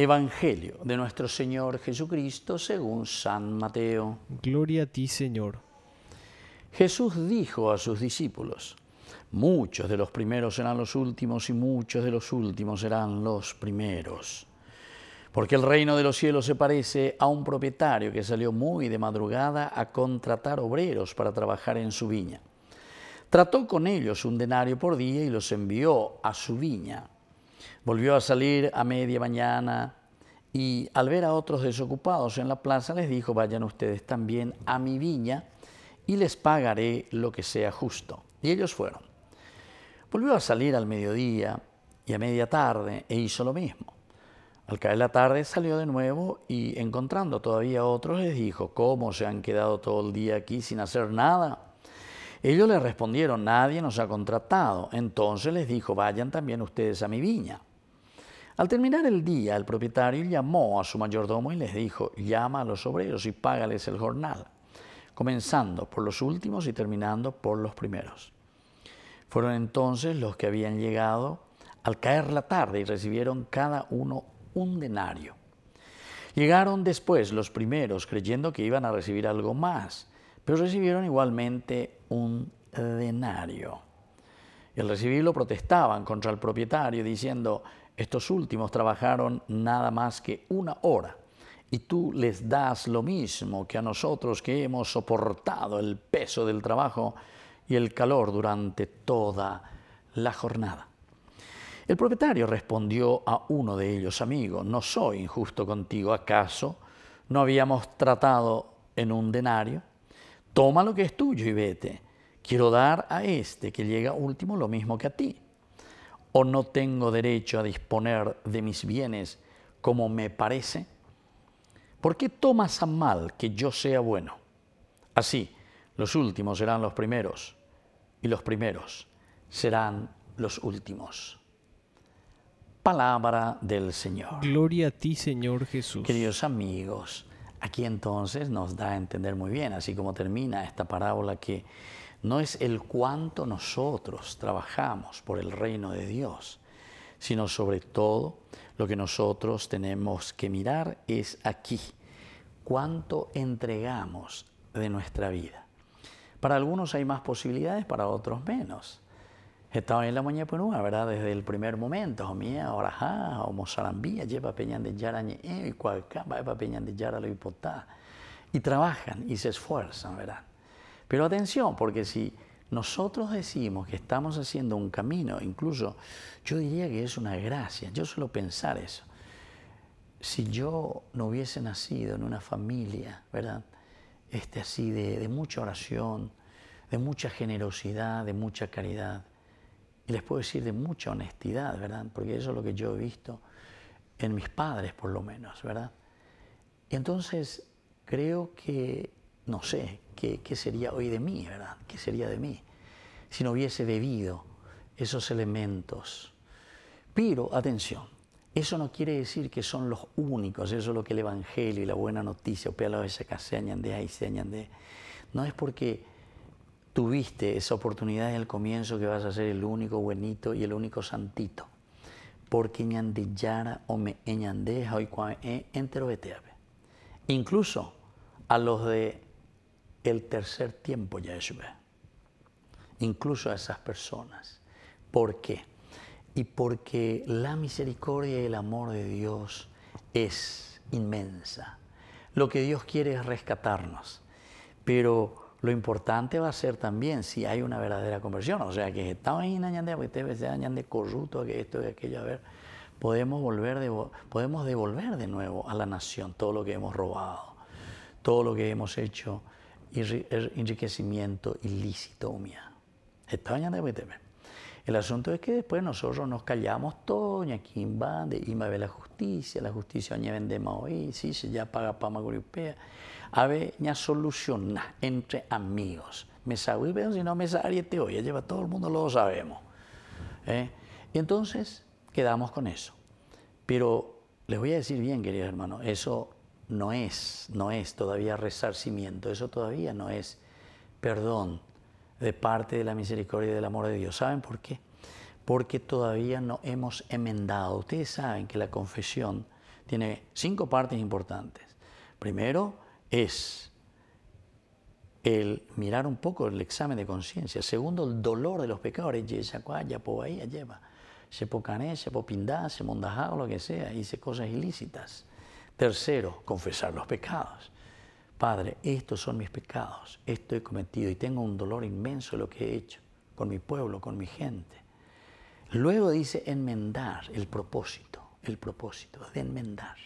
Evangelio de nuestro Señor Jesucristo según San Mateo. Gloria a ti, Señor. Jesús dijo a sus discípulos, muchos de los primeros serán los últimos y muchos de los últimos serán los primeros. Porque el reino de los cielos se parece a un propietario que salió muy de madrugada a contratar obreros para trabajar en su viña. Trató con ellos un denario por día y los envió a su viña. Volvió a salir a media mañana y al ver a otros desocupados en la plaza les dijo, vayan ustedes también a mi viña y les pagaré lo que sea justo. Y ellos fueron. Volvió a salir al mediodía y a media tarde e hizo lo mismo. Al caer la tarde salió de nuevo y encontrando todavía otros les dijo, ¿cómo se han quedado todo el día aquí sin hacer nada? Ellos le respondieron, nadie nos ha contratado. Entonces les dijo, vayan también ustedes a mi viña. Al terminar el día, el propietario llamó a su mayordomo y les dijo, llama a los obreros y págales el jornal, comenzando por los últimos y terminando por los primeros. Fueron entonces los que habían llegado al caer la tarde y recibieron cada uno un denario. Llegaron después los primeros creyendo que iban a recibir algo más, pero recibieron igualmente un denario. Y al recibirlo protestaban contra el propietario diciendo, estos últimos trabajaron nada más que una hora y tú les das lo mismo que a nosotros que hemos soportado el peso del trabajo y el calor durante toda la jornada. El propietario respondió a uno de ellos, amigo, no soy injusto contigo, ¿acaso no habíamos tratado en un denario? Toma lo que es tuyo y vete. Quiero dar a este que llega último lo mismo que a ti o no tengo derecho a disponer de mis bienes como me parece? ¿Por qué tomas a mal que yo sea bueno? Así, los últimos serán los primeros y los primeros serán los últimos. Palabra del Señor. Gloria a ti, Señor Jesús. Queridos amigos, aquí entonces nos da a entender muy bien, así como termina esta parábola que no es el cuánto nosotros trabajamos por el reino de Dios, sino sobre todo lo que nosotros tenemos que mirar es aquí, cuánto entregamos de nuestra vida. Para algunos hay más posibilidades, para otros menos. Estaba en la mañana penúa, ¿verdad? Desde el primer momento, o mía, orajá, o mozarambía, lleva peñan de y eh, peñan de yara lo hipotá. Y trabajan y se esfuerzan, ¿verdad? Pero atención, porque si nosotros decimos que estamos haciendo un camino, incluso yo diría que es una gracia, yo suelo pensar eso. Si yo no hubiese nacido en una familia, ¿verdad? Este así de, de mucha oración, de mucha generosidad, de mucha caridad, y les puedo decir de mucha honestidad, ¿verdad? Porque eso es lo que yo he visto en mis padres, por lo menos, ¿verdad? Y entonces creo que no sé qué, sería hoy de mí, ¿verdad? ¿Qué sería de mí si no hubiese bebido esos elementos? Pero, atención, eso no quiere decir que son los únicos, eso es lo que el Evangelio y la buena noticia, o se añade e. No es porque tuviste esa oportunidad en el comienzo que vas a ser el único buenito y el único santito. Porque ñandillara o me ñandeja hoy entero Incluso a los de el tercer tiempo ya Yahshua, incluso a esas personas. ¿Por qué? Y porque la misericordia y el amor de Dios es inmensa. Lo que Dios quiere es rescatarnos, pero lo importante va a ser también si hay una verdadera conversión. O sea, que estamos en añande, porque este se dañan de corrupto, que esto y aquello, a ver, podemos, volver podemos devolver de nuevo a la nación todo lo que hemos robado, todo lo que hemos hecho Er, enriquecimiento ilícito, mía. España debe temer. El asunto es que después nosotros nos callamos todo, en bande, y me la justicia, la justicia vendemos hoy, sí, se ya paga para Maguripea A ver, ya entre amigos. Me sabe, veo, si no me sabe, te este ya lleva todo el mundo, lo sabemos. ¿eh? Y entonces quedamos con eso. Pero les voy a decir bien, queridos hermanos, eso no es, no es todavía resarcimiento, eso todavía no es perdón de parte de la misericordia y del amor de Dios. ¿Saben por qué? Porque todavía no hemos enmendado. Ustedes saben que la confesión tiene cinco partes importantes. Primero es el mirar un poco el examen de conciencia. Segundo, el dolor de los pecadores. lleva. Se pocané, se popindá, se mondajá lo que sea. Hice cosas ilícitas Tercero, confesar los pecados. Padre, estos son mis pecados, esto he cometido y tengo un dolor inmenso de lo que he hecho con mi pueblo, con mi gente. Luego dice enmendar el propósito, el propósito de enmendar.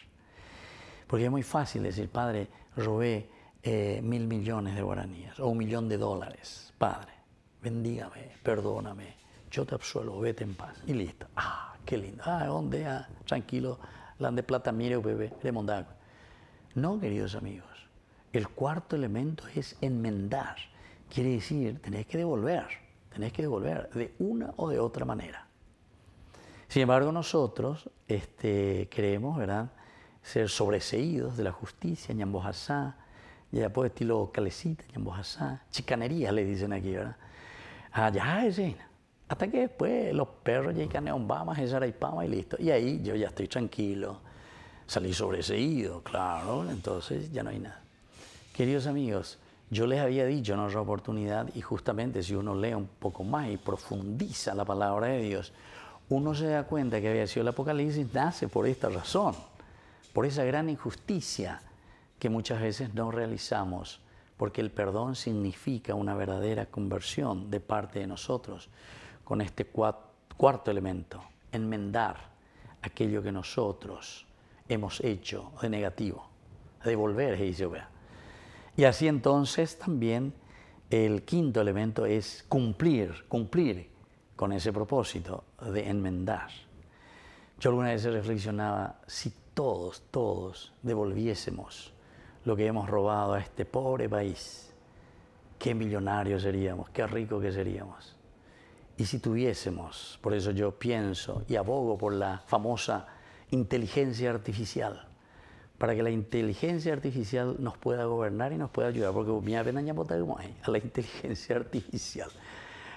Porque es muy fácil decir, Padre, robé eh, mil millones de guaranías o un millón de dólares. Padre, bendígame, perdóname, yo te absuelvo, vete en paz. Y listo. Ah, qué lindo. Ah, ah, tranquilo, lan de plata, mire, bebé, de No, queridos amigos, el cuarto elemento es enmendar. Quiere decir, tenés que devolver, tenés que devolver de una o de otra manera. Sin embargo, nosotros este, creemos, ¿verdad?, ser sobreseídos de la justicia, ñambojasá, ya por pues, estilo calecita, ñambojasá, chicanería le dicen aquí, ¿verdad? Allá, es llena hasta que después los perros llegan a Ombama, Pama y listo. Y ahí yo ya estoy tranquilo. Salí sobreseído, claro, entonces ya no hay nada. Queridos amigos, yo les había dicho en otra oportunidad, y justamente si uno lee un poco más y profundiza la palabra de Dios, uno se da cuenta que había sido el Apocalipsis, nace por esta razón, por esa gran injusticia que muchas veces no realizamos, porque el perdón significa una verdadera conversión de parte de nosotros con este cuarto elemento, enmendar aquello que nosotros hemos hecho de negativo, devolver dice usted? Y así entonces también el quinto elemento es cumplir, cumplir con ese propósito de enmendar. Yo alguna vez reflexionaba, si todos, todos devolviésemos lo que hemos robado a este pobre país, qué millonarios seríamos, qué rico que seríamos. Y si tuviésemos, por eso yo pienso y abogo por la famosa inteligencia artificial, para que la inteligencia artificial nos pueda gobernar y nos pueda ayudar, porque mi apenas a la inteligencia artificial.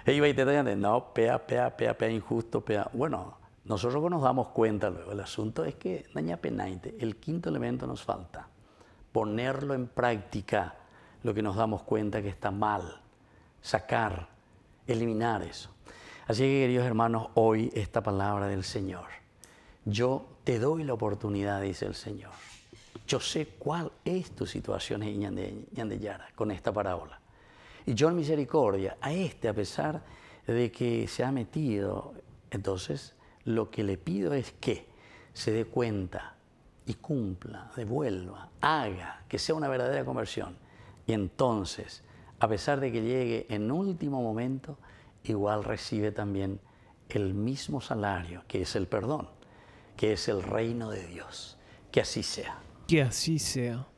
te no, pea, pea, pea, pea, injusto, pea. Bueno, nosotros nos damos cuenta luego, el asunto es que daña penaite, el quinto elemento nos falta, ponerlo en práctica, lo que nos damos cuenta que está mal, sacar, eliminar eso. Así que queridos hermanos, hoy esta palabra del Señor. Yo te doy la oportunidad, dice el Señor. Yo sé cuál es tu situación, Ñandellara con esta parábola. Y yo en misericordia, a este, a pesar de que se ha metido, entonces lo que le pido es que se dé cuenta y cumpla, devuelva, haga, que sea una verdadera conversión. Y entonces, a pesar de que llegue en último momento, igual recibe también el mismo salario, que es el perdón, que es el reino de Dios. Que así sea. Que así sea.